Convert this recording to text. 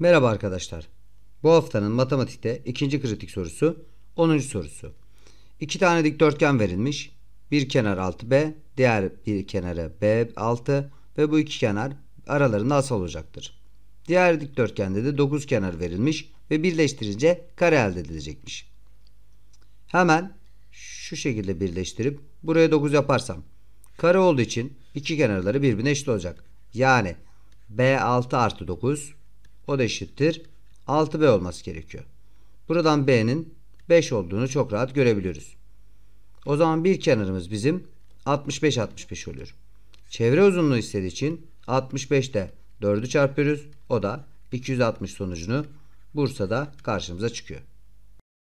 Merhaba arkadaşlar. Bu haftanın matematikte ikinci kritik sorusu onuncu sorusu. İki tane dikdörtgen verilmiş. Bir kenar 6B, diğer bir kenarı B6 ve bu iki kenar aralarında asal olacaktır. Diğer dikdörtgende de 9 kenar verilmiş ve birleştirince kare elde edilecekmiş. Hemen şu şekilde birleştirip buraya 9 yaparsam kare olduğu için iki kenarları birbirine eşit olacak. Yani B6 artı 9 o da eşittir. 6B olması gerekiyor. Buradan B'nin 5 olduğunu çok rahat görebiliyoruz. O zaman bir kenarımız bizim 65-65 oluyor. Çevre uzunluğu istediği için 65'te 4'ü çarpıyoruz. O da 260 sonucunu Bursa'da karşımıza çıkıyor.